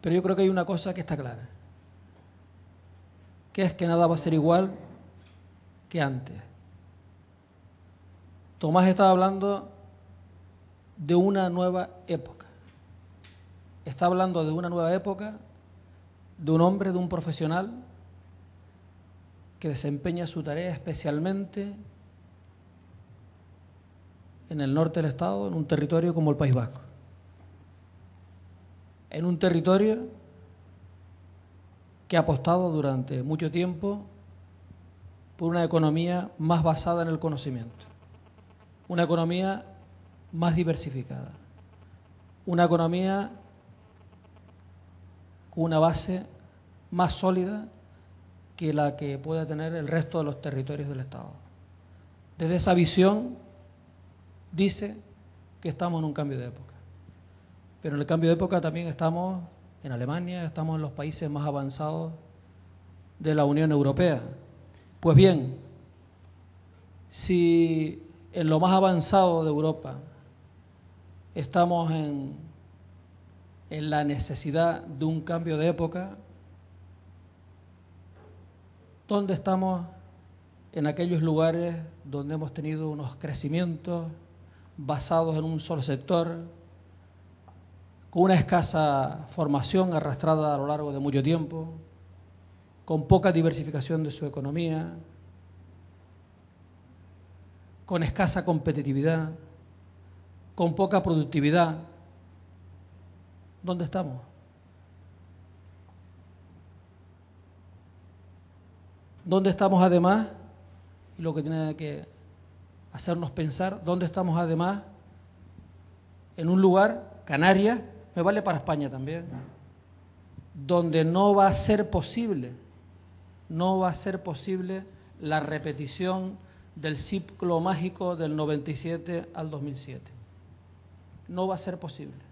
Pero yo creo que hay una cosa que está clara, que es que nada va a ser igual que antes. Tomás estaba hablando de una nueva época. Está hablando de una nueva época, de un hombre, de un profesional que desempeña su tarea especialmente en el norte del Estado, en un territorio como el País Vasco en un territorio que ha apostado durante mucho tiempo por una economía más basada en el conocimiento, una economía más diversificada, una economía con una base más sólida que la que pueda tener el resto de los territorios del Estado. Desde esa visión dice que estamos en un cambio de época. Pero en el cambio de época también estamos en Alemania, estamos en los países más avanzados de la Unión Europea. Pues bien, si en lo más avanzado de Europa estamos en, la necesidad de un cambio de época, ¿dónde estamos en aquellos lugares donde hemos tenido unos crecimientos basados en un solo sector? con una escasa formación arrastrada a lo largo de mucho tiempo, con poca diversificación de su economía, con escasa competitividad, con poca productividad. ¿Dónde estamos? ¿Dónde estamos además? Y lo que tiene que hacernos pensar, ¿dónde estamos además? En un lugar, Canarias, me vale para España también, donde no va a ser posible, no va a ser posible la repetición del ciclo mágico del 97 al 2007. No va a ser posible.